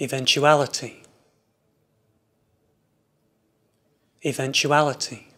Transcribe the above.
eventuality, eventuality.